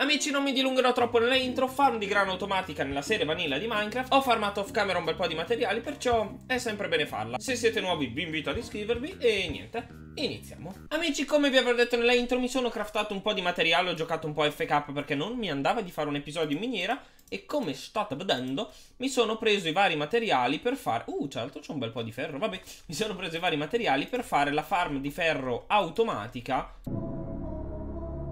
Amici non mi dilungherò troppo nella intro, farm di grano automatica nella serie vanilla di Minecraft, ho farmato off camera un bel po' di materiali perciò è sempre bene farla. Se siete nuovi vi invito ad iscrivervi e niente, iniziamo. Amici come vi avrò detto nella intro mi sono craftato un po' di materiale, ho giocato un po' FK perché non mi andava di fare un episodio in miniera e come state vedendo mi sono preso i vari materiali per fare... Uh, tra l'altro c'è un bel po' di ferro, vabbè, mi sono preso i vari materiali per fare la farm di ferro automatica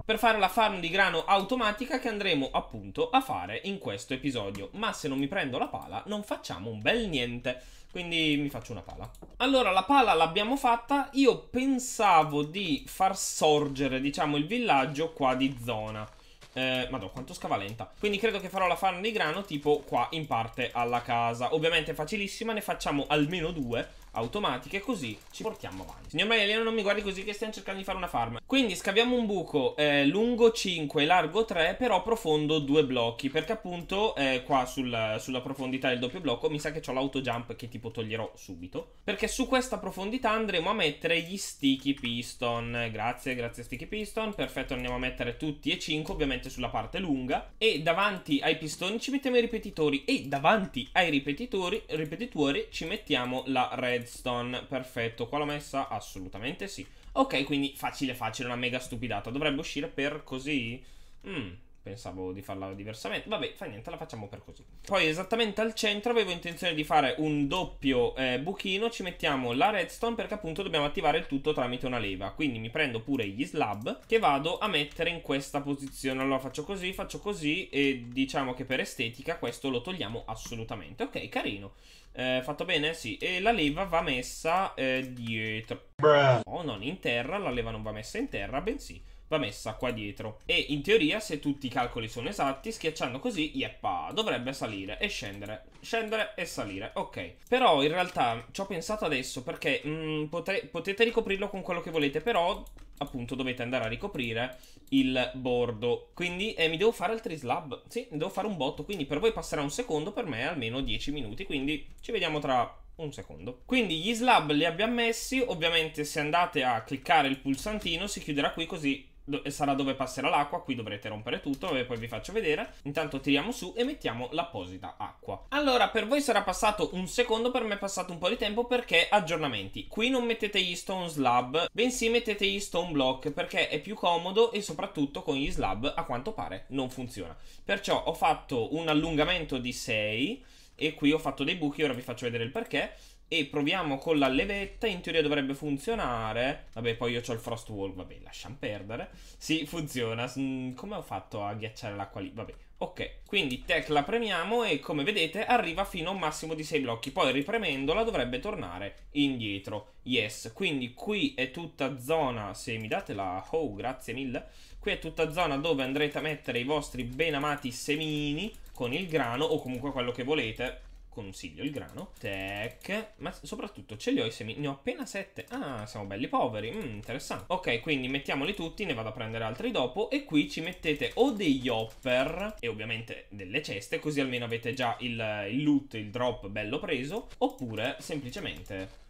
per fare la farm di grano automatica che andremo appunto a fare in questo episodio. Ma se non mi prendo la pala non facciamo un bel niente, quindi mi faccio una pala. Allora la pala l'abbiamo fatta, io pensavo di far sorgere diciamo il villaggio qua di zona. Eh, madonna, quanto scavalenta Quindi credo che farò la farm di grano tipo qua in parte alla casa. Ovviamente è facilissima, ne facciamo almeno due automatiche così ci portiamo avanti Signor Maialino non mi guardi così che stiamo cercando di fare una farm Quindi scaviamo un buco eh, lungo 5 largo 3 però profondo 2 blocchi Perché appunto eh, qua sul, sulla profondità del doppio blocco mi sa che ho jump che tipo toglierò subito Perché su questa profondità andremo a mettere gli sticky piston Grazie grazie sticky piston perfetto andiamo a mettere tutti e 5 ovviamente sulla parte lunga E davanti ai pistoni ci mettiamo i ripetitori e davanti ai ripetitori, ripetitori ci mettiamo la red redstone, perfetto. Qua l'ho messa? Assolutamente sì. Ok, quindi facile facile, una mega stupidata. Dovrebbe uscire per così... Mm, Pensavo di farla diversamente. Vabbè, fa niente, la facciamo per così. Poi esattamente al centro avevo intenzione di fare un doppio eh, buchino. Ci mettiamo la redstone perché appunto dobbiamo attivare il tutto tramite una leva. Quindi mi prendo pure gli slab che vado a mettere in questa posizione. Allora faccio così, faccio così e diciamo che per estetica questo lo togliamo assolutamente. Ok, carino. Eh, fatto bene? Sì. E la leva va messa eh, dietro. Bruh. No, oh, non in terra, la leva non va messa in terra, bensì va messa qua dietro. E in teoria, se tutti i calcoli sono esatti, schiacciando così, yeppa, dovrebbe salire e scendere, scendere e salire, ok. Però in realtà ci ho pensato adesso perché mh, mm, potre, potete ricoprirlo con quello che volete, però appunto dovete andare a ricoprire il bordo quindi eh, mi devo fare altri slab sì, devo fare un botto quindi per voi passerà un secondo per me almeno 10 minuti quindi ci vediamo tra un secondo quindi gli slab li abbiamo messi ovviamente se andate a cliccare il pulsantino si chiuderà qui così sarà dove passerà l'acqua, qui dovrete rompere tutto e poi vi faccio vedere. Intanto tiriamo su e mettiamo l'apposita acqua. Allora, per voi sarà passato un secondo, per me è passato un po' di tempo perché aggiornamenti. Qui non mettete gli stone slab, bensì mettete gli stone block perché è più comodo e soprattutto con gli slab a quanto pare non funziona. Perciò ho fatto un allungamento di 6 e qui ho fatto dei buchi, ora vi faccio vedere il perché e proviamo con la levetta, in teoria dovrebbe funzionare. Vabbè, poi io ho il frost wall, vabbè, lasciamo perdere. Sì, funziona. Mm, come ho fatto a ghiacciare l'acqua lì? Vabbè, ok. Quindi tech la premiamo e come vedete arriva fino a un massimo di 6 blocchi. Poi ripremendola dovrebbe tornare indietro. Yes, quindi qui è tutta zona, se mi date la... Oh, grazie mille. Qui è tutta zona dove andrete a mettere i vostri ben amati semini con il grano o comunque quello che volete consiglio il grano. Tec. ma soprattutto ce li ho i semi. Ne ho appena sette. Ah, siamo belli poveri. Mm, interessante. Ok, quindi mettiamoli tutti, ne vado a prendere altri dopo. E qui ci mettete o degli hopper e ovviamente delle ceste, così almeno avete già il, il loot, il drop bello preso. Oppure semplicemente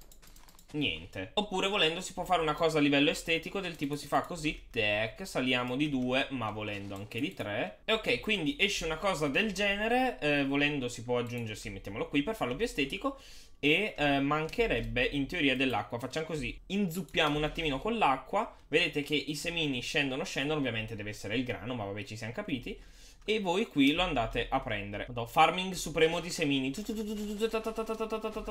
niente. Oppure volendo si può fare una cosa a livello estetico del tipo si fa così, tec, saliamo di due, ma volendo anche di tre. E ok, quindi esce una cosa del genere, eh, volendo si può aggiungersi, mettiamolo qui per farlo più estetico e eh, mancherebbe in teoria dell'acqua. Facciamo così, inzuppiamo un attimino con l'acqua, vedete che i semini scendono, scendono, ovviamente deve essere il grano, ma vabbè ci siamo capiti. E voi qui lo andate a prendere Do Farming supremo di semini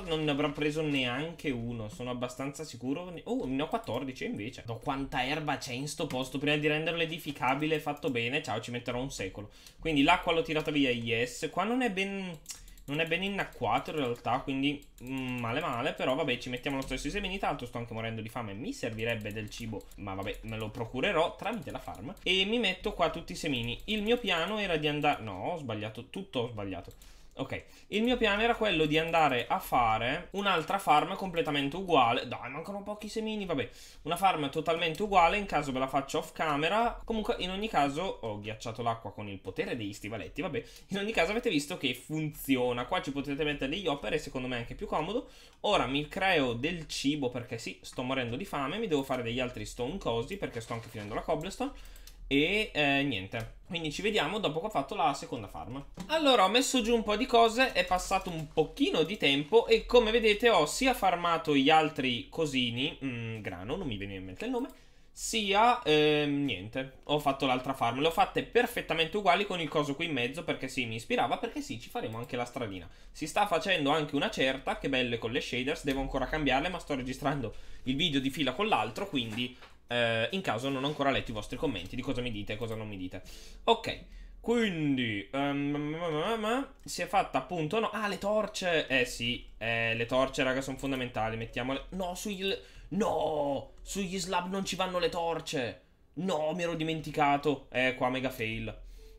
Non ne avrò preso neanche uno Sono abbastanza sicuro Oh ne ho 14 invece Madonna, quanta erba c'è in sto posto Prima di renderlo edificabile fatto bene Ciao ci metterò un secolo Quindi l'acqua l'ho tirata via Yes Qua non è ben... Non è ben innacquato in realtà, quindi mh, mm, male male, però vabbè ci mettiamo lo stesso i semini, tanto sto anche morendo di fame, mi servirebbe del cibo, ma vabbè me lo procurerò tramite la farm. E mi metto qua tutti i semini. Il mio piano era di andare... No, ho sbagliato, tutto ho sbagliato. Ok, il mio piano era quello di andare a fare un'altra farm completamente uguale. Dai, mancano pochi semini, vabbè. Una farm totalmente uguale, in caso ve la faccio off camera. Comunque, in ogni caso, ho ghiacciato l'acqua con il potere degli stivaletti, vabbè. In ogni caso avete visto che funziona. Qua ci potete mettere degli hopper e secondo me è anche più comodo. Ora mi creo del cibo perché sì, sto morendo di fame. Mi devo fare degli altri stone cosi perché sto anche finendo la cobblestone. E eh, niente. Quindi ci vediamo dopo che ho fatto la seconda farm. Allora, ho messo giù un po' di cose, è passato un pochino di tempo e come vedete ho sia farmato gli altri cosini, mh, mm, grano, non mi veniva in mente il nome, sia eh, niente, ho fatto l'altra farm, le ho fatte perfettamente uguali con il coso qui in mezzo perché sì, mi ispirava, perché sì, ci faremo anche la stradina. Si sta facendo anche una certa, che belle con le shaders, devo ancora cambiarle ma sto registrando il video di fila con l'altro, quindi eh, in caso non ho ancora letto i vostri commenti di cosa mi dite e cosa non mi dite. Ok. Quindi, um, si è fatta appunto, no, ah le torce, eh sì, eh, le torce raga sono fondamentali, mettiamole, no, sugli, no, sugli slab non ci vanno le torce, no, mi ero dimenticato, eh qua mega fail,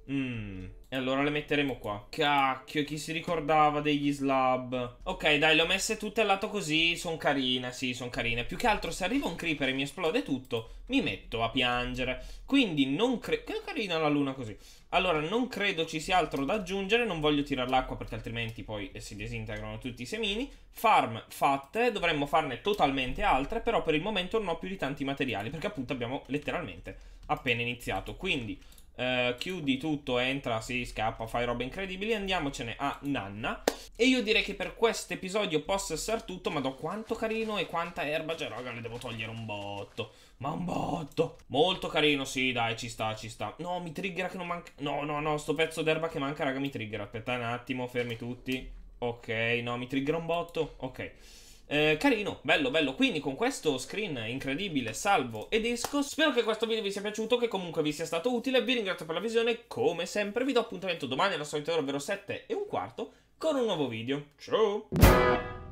Mmm. E allora le metteremo qua. Cacchio, chi si ricordava degli slab? Ok, dai, le ho messe tutte al lato così. Sono carine, sì, sono carine. Più che altro, se arriva un creeper e mi esplode tutto, mi metto a piangere. Quindi non credo... Che carina la luna così. Allora, non credo ci sia altro da aggiungere. Non voglio tirare l'acqua perché altrimenti poi eh, si disintegrano tutti i semini. Farm fatte, dovremmo farne totalmente altre, però per il momento non ho più di tanti materiali perché appunto abbiamo letteralmente appena iniziato. Quindi... Uh, chiudi tutto, entra, si scappa, fai robe incredibili, andiamocene a Nanna. E io direi che per questo episodio possa essere tutto, ma do quanto carino e quanta erba c'è, raga, ne devo togliere un botto. Ma un botto! Molto carino, sì, dai, ci sta, ci sta. No, mi triggera che non manca... No, no, no, sto pezzo d'erba che manca, raga, mi triggera. Aspetta un attimo, fermi tutti. Ok, no, mi triggera un botto. Ok. Eh, carino, bello, bello. Quindi con questo screen incredibile salvo ed esco. Spero che questo video vi sia piaciuto, che comunque vi sia stato utile. Vi ringrazio per la visione, come sempre. Vi do appuntamento domani alla solita ora, ovvero 7 e un quarto, con un nuovo video. Ciao!